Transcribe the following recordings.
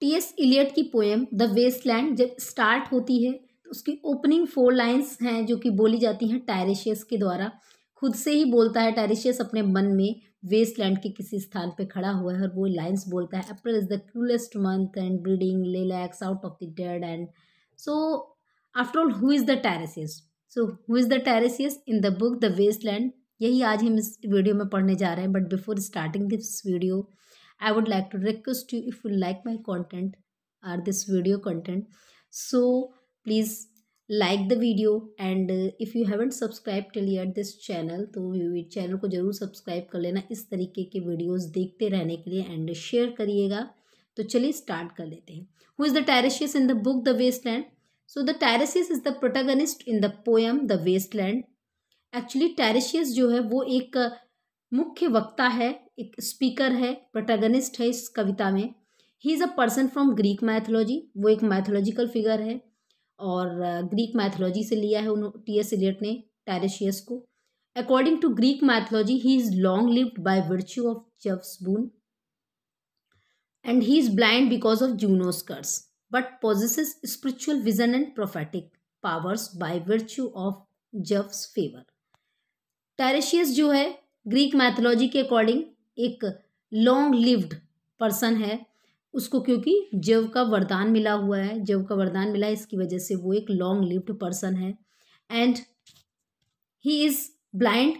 T S Eliot की poem the waste land जब start होती है तो उसकी ओपनिंग फोर लाइंस हैं जो कि बोली जाती हैं टायरेशियस के द्वारा खुद से ही बोलता है टायरेशियस अपने मन में वेस्टलैंड के किसी स्थान पे खड़ा हुआ है और वो लाइंस बोलता है April is the cruellest month and breeding lilacs out of the dead land so after all who is the Tiresias so who is the Tiresias in the book the waste land यही आज हम इस video में पढ़ने जा रहे हैं but before starting this video I would like to request you if you like my content or this video content so please like the video and if you haven't subscribe till yet this channel तो channel को ज़रूर subscribe कर लेना इस तरीके के videos देखते रहने के लिए एंड शेयर करिएगा तो चलिए स्टार्ट कर लेते हैं who is the Tiresias in the book the waste land so the Tiresias is the protagonist in the poem the waste land actually Tiresias जो है वो एक मुख्य वक्ता है एक स्पीकर है प्रोटेगनिस्ट है इस कविता में he is a person from Greek mythology वो एक मैथोलॉजिकल फिगर है और ग्रीक मैथोलॉजी से लिया है उन्होंने टी एस इलियट ने टेरेशियस को according to Greek mythology he is long lived by virtue of Jove's boon and he is blind because of Juno's curse but possesses spiritual vision and prophetic powers by virtue of Jove's favour Tiresias जो है Greek mythology के according एक long lived person है उसको क्योंकि जव का वरदान मिला हुआ है जव का वरदान मिला है इसकी वजह से वो एक लॉन्ग लिव्ड पर्सन है एंड ही इज़ ब्लाइंड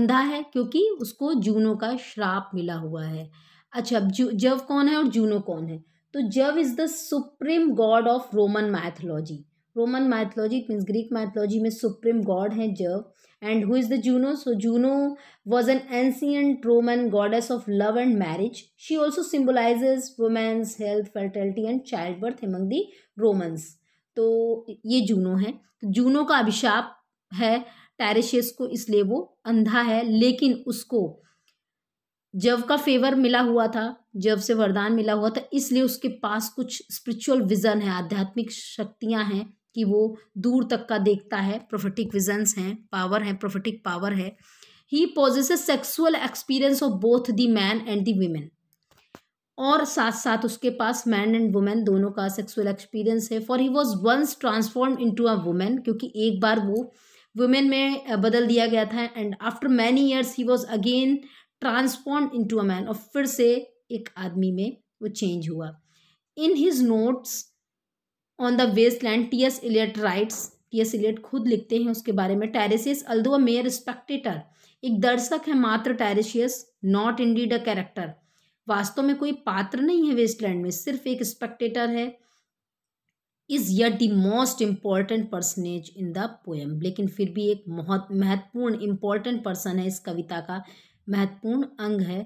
अंधा है क्योंकि उसको जूनो का श्राप मिला हुआ है अच्छा जू जव कौन है और जूनो कौन है तो Jove is the supreme god of Roman mythology Roman mythology means Greek mythology में सुप्रीम गॉड है Jove and who is the Juno? So Juno was an ancient Roman goddess of love and marriage. She also symbolizes women's health, fertility and childbirth among the Romans. तो ये Juno है तो Juno का अभिशाप है टैरेशियस को इसलिए वो अंधा है लेकिन उसको जव का फेवर मिला हुआ था जव से वरदान मिला हुआ था इसलिए उसके पास कुछ स्पिरिचुअल विजन है आध्यात्मिक शक्तियां हैं कि वो दूर तक का देखता है प्रोफेटिक विजन्स हैं पावर है प्रोफेटिक पावर है he possesses sexual experience of both the man and the women और साथ साथ उसके पास मैन एंड वुमेन दोनों का सेक्सुअल एक्सपीरियंस है for he was once transform into a women वुमेन क्योंकि एक बार वो वुमेन में बदल दिया गया था and after many years he was again transform into a man मैन और फिर से एक आदमी में वो चेंज हुआ in his notes on the waste land T S Eliot writes T S Eliot खुद लिखते हैं उसके बारे में Tiresias although a mere spectator एक दर्शक है मात्र Tiresias not indeed a character वास्तव में कोई पात्र नहीं है वेस्टलैंड में सिर्फ एक स्पेक्टेटर है is yet the most important personage in the poem लेकिन फिर भी एक बहुत महत्वपूर्ण इम्पॉर्टेंट पर्सन है इस कविता का महत्वपूर्ण अंग है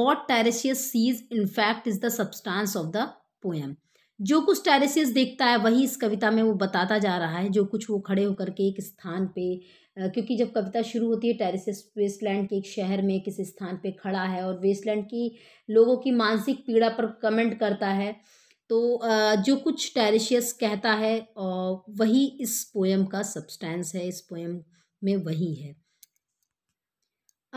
what Tiresias sees in fact is the substance of the poem जो कुछ टेरेसिस देखता है वही इस कविता में वो बताता जा रहा है जो कुछ वो खड़े होकर के एक स्थान पे क्योंकि जब कविता शुरू होती है टेरेसिस वेस्टलैंड के एक शहर में किस स्थान पे खड़ा है और वेस्टलैंड की लोगों की मानसिक पीड़ा पर कमेंट करता है तो जो कुछ टेरेशियस कहता है वही इस पोएम का सब्सटेंस है इस पोएम में वही है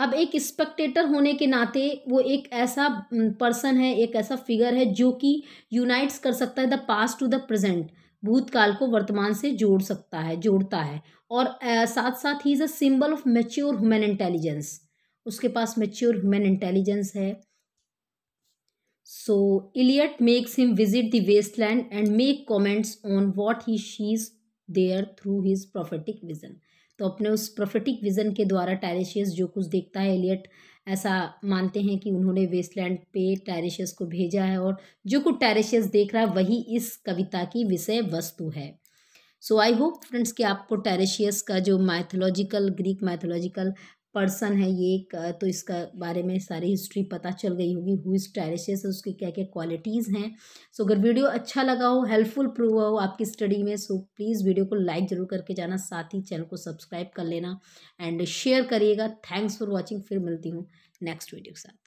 अब एक स्पेक्टेटर होने के नाते वो एक ऐसा पर्सन है एक ऐसा फिगर है जो कि यूनाइट्स कर सकता है the past to the present भूतकाल को वर्तमान से जोड़ सकता है जोड़ता है और आ, साथ साथ he is a symbol of mature human intelligence उसके पास मेच्योर ह्यूमन इंटेलिजेंस है so Eliot makes him visit the waste land and make comments on what he sees there through his prophetic vision तो अपने उस प्रोफेटिक विज़न के द्वारा टैरेशियस जो कुछ देखता है एलियट ऐसा मानते हैं कि उन्होंने वेस्टलैंड पे टैरेशियस को भेजा है और जो कुछ टैरेशियस देख रहा है वही इस कविता की विषय वस्तु है सो आई होप फ्रेंड्स कि आपको टेरेशियस का जो माइथोलॉजिकल ग्रीक माइथोलॉजिकल पर्सन है ये एक तो इसका बारे में सारी हिस्ट्री पता चल गई होगी हु इज़ टेरिशियस उसके उसकी क्या क्या क्वालिटीज़ हैं सो अगर वीडियो अच्छा लगा हो हेल्पफुल प्रूव हो आपकी स्टडी में सो प्लीज़ वीडियो को लाइक ज़रूर करके जाना साथ ही चैनल को सब्सक्राइब कर लेना एंड शेयर करिएगा थैंक्स फॉर वॉचिंग फिर मिलती हूँ नेक्स्ट वीडियो के साथ